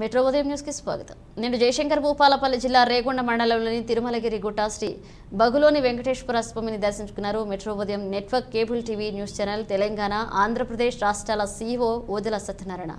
metro ఉదయం న్యూస్కి స్వాగతం నేను జయశంకర్ భూపాలపల్లి జిల్లా రేగొండ మండలంలోని తిరుమలగిరి గుట్ట శ్రీ బగులోని వెంకటేశ్వర స్వామిని దర్శించుకున్నారు మెట్రో ఉదయం network cable TV news channel Telangana Andhra Pradesh రాష్ట్రాల సీఈఓ ఓదల సత్యనారాయణ